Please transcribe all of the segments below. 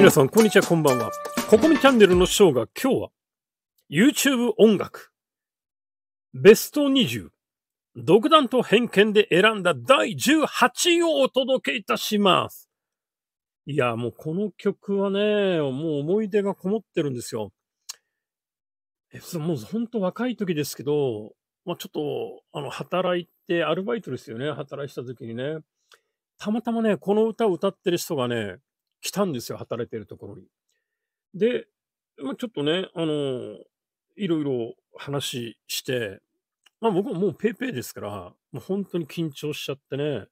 皆さん、こんにちは、こんばんは。ここみチャンネルのショーが今日は、YouTube 音楽、ベスト20、独断と偏見で選んだ第18位をお届けいたします。いや、もうこの曲はね、もう思い出がこもってるんですよ。えもうほんと若い時ですけど、まあ、ちょっと、あの、働いて、アルバイトですよね、働いた時にね。たまたまね、この歌を歌ってる人がね、来たんですよ、働いてるところに。で、まあ、ちょっとね、あのー、いろいろ話して、まあ僕ももう paypay ですから、もう本当に緊張しちゃってね、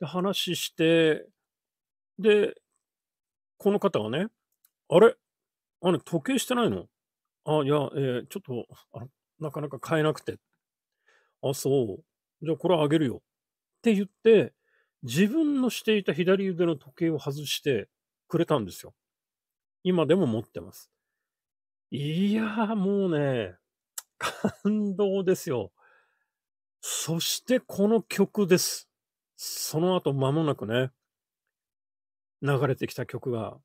で話して、で、この方がね、あれあれ、時計してないのあ、いや、えー、ちょっとあ、なかなか買えなくて。あ、そう。じゃあこれあげるよ。って言って、自分のしていた左腕の時計を外してくれたんですよ。今でも持ってます。いやーもうね、感動ですよ。そしてこの曲です。その後間もなくね、流れてきた曲が、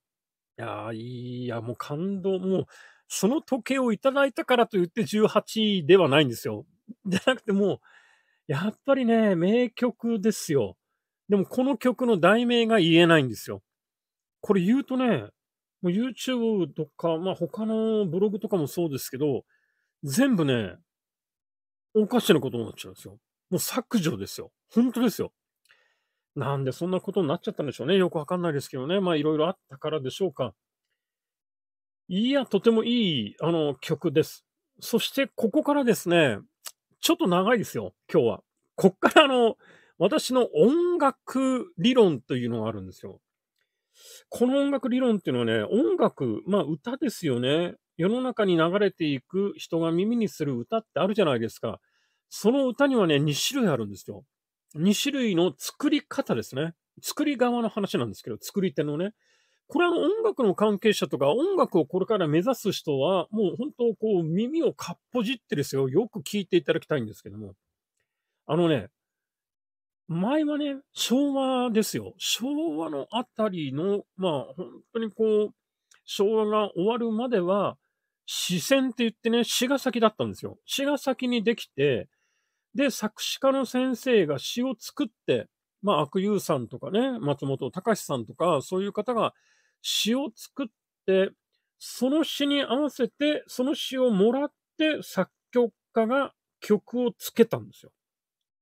いやー、いや、もう感動、もう、その時計をいただいたからといって18ではないんですよ。じゃなくてもう、やっぱりね、名曲ですよ。でもこの曲の題名が言えないんですよ。これ言うとね、YouTube とか、まあ他のブログとかもそうですけど、全部ね、おかしなことになっちゃうんですよ。もう削除ですよ。本当ですよ。なんでそんなことになっちゃったんでしょうね。よくわかんないですけどね。まあいろいろあったからでしょうか。いや、とてもいい、あの、曲です。そしてここからですね、ちょっと長いですよ、今日は。こっからあの、私の音楽理論というのがあるんですよ。この音楽理論っていうのはね、音楽、まあ歌ですよね。世の中に流れていく人が耳にする歌ってあるじゃないですか。その歌にはね、2種類あるんですよ。2種類の作り方ですね。作り側の話なんですけど、作り手のね。これは音楽の関係者とか音楽をこれから目指す人は、もう本当こう耳をかっぽじってですよ。よく聞いていただきたいんですけども。あのね、前はね、昭和ですよ。昭和のあたりの、まあ、本当にこう、昭和が終わるまでは、視線って言ってね、詩が先だったんですよ。詩が先にできて、で、作詞家の先生が詩を作って、まあ、悪友さんとかね、松本隆さんとか、そういう方が詩を作って、その詩に合わせて、その詩をもらって、作曲家が曲をつけたんですよ。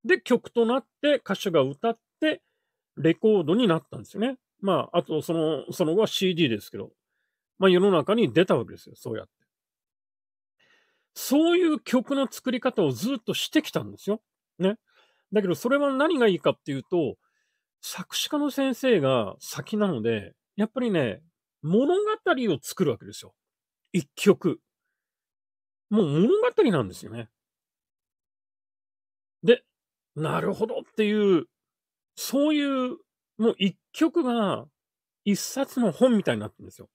で、曲となって歌手が歌って、レコードになったんですよね。まあ、あと、その、その後は CD ですけど、まあ世の中に出たわけですよ、そうやって。そういう曲の作り方をずっとしてきたんですよ。ね。だけど、それは何がいいかっていうと、作詞家の先生が先なので、やっぱりね、物語を作るわけですよ。一曲。もう物語なんですよね。なるほどっていう、そういう、もう一曲が一冊の本みたいになってるんですよ。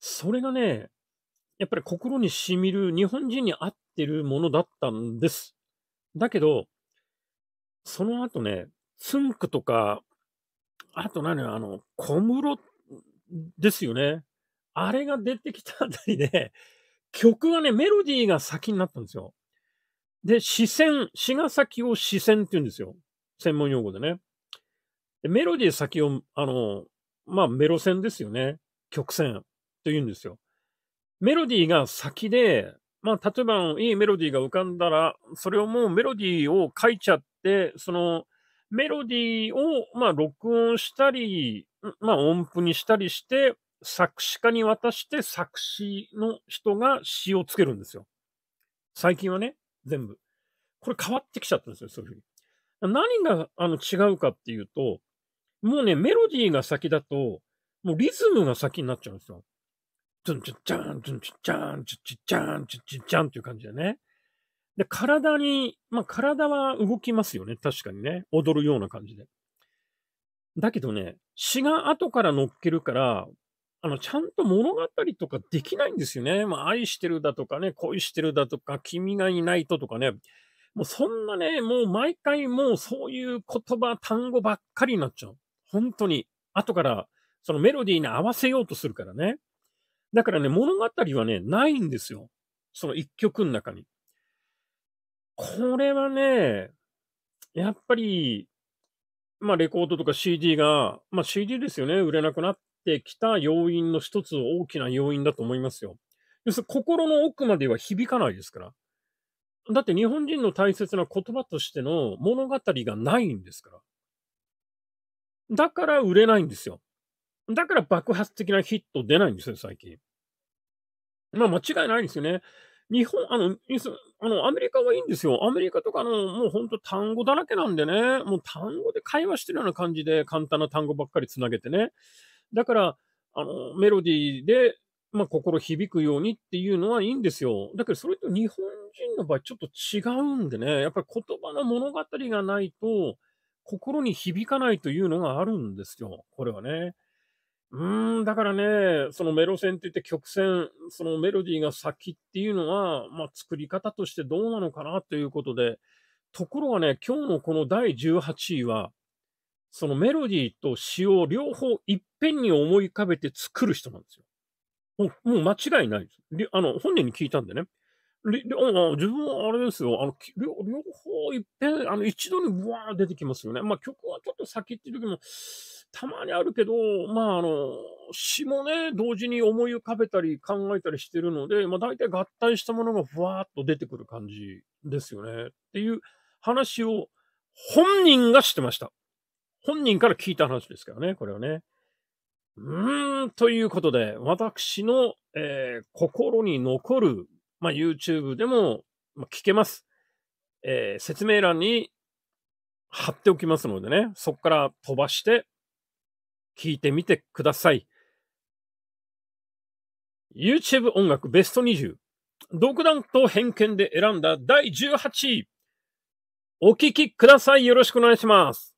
それがね、やっぱり心に染みる日本人に合ってるものだったんです。だけど、その後ね、つんくとか、あと何あの、小室ですよね。あれが出てきたあたりで、曲がね、メロディーが先になったんですよ。で、視線、詩が先を視線って言うんですよ。専門用語でね。でメロディー先を、あの、まあ、メロ線ですよね。曲線って言うんですよ。メロディーが先で、まあ、例えば、いいメロディーが浮かんだら、それをもうメロディーを書いちゃって、その、メロディーを、まあ、録音したり、まあ、音符にしたりして、作詞家に渡して作詞の人が詞をつけるんですよ。最近はね。全部。これ変わってきちゃったんですよ、そういうふうに。何があの違うかっていうと、もうね、メロディーが先だと、もうリズムが先になっちゃうんですよ。ツンチッチャン、ツンチッチャン、チッンチュチャン、チッチチャンっていう感じでね。で、体に、まあ体は動きますよね。確かにね。踊るような感じで。だけどね、詩が後から乗っけるから、あの、ちゃんと物語とかできないんですよね。まあ、愛してるだとかね、恋してるだとか、君がいないととかね。もうそんなね、もう毎回もうそういう言葉、単語ばっかりになっちゃう。本当に。後から、そのメロディーに合わせようとするからね。だからね、物語はね、ないんですよ。その一曲の中に。これはね、やっぱり、まあレコードとか CD が、まあ CD ですよね、売れなくなっってきた要因の一つ大きな要因だと思いますよ。要するに心の奥までは響かないですから。だって日本人の大切な言葉としての物語がないんですから。だから売れないんですよ。だから爆発的なヒット出ないんですよ、最近。まあ間違いないですよね。日本、あの、あのアメリカはいいんですよ。アメリカとかの、もう本当単語だらけなんでね、もう単語で会話してるような感じで簡単な単語ばっかりつなげてね。だから、あの、メロディーで、まあ、心響くようにっていうのはいいんですよ。だけど、それと日本人の場合ちょっと違うんでね、やっぱり言葉の物語がないと、心に響かないというのがあるんですよ。これはね。うーん、だからね、そのメロ線って言って曲線、そのメロディーが先っていうのは、まあ、作り方としてどうなのかなということで、ところがね、今日のこの第18位は、そのメロディーと詩を両方いっぺんに思い浮かべて作る人なんですよ。もうもう間違いないです。あの、本人に聞いたんでね。自分はあれですよ。あの、両方いっぺん、あの、一度にブワー出てきますよね。まあ、曲はちょっと先っていう時も、たまにあるけど、まあ、あの、詩もね、同時に思い浮かべたり考えたりしてるので、まあ、大体合体したものがふわーっと出てくる感じですよね。っていう話を本人がしてました。本人から聞いた話ですからね、これはね。うーん、ということで、私の、えー、心に残る、まあ、YouTube でも、まあ、聞けます、えー、説明欄に貼っておきますのでね、そこから飛ばして聞いてみてください。YouTube 音楽ベスト20。独断と偏見で選んだ第18位。お聴きください。よろしくお願いします。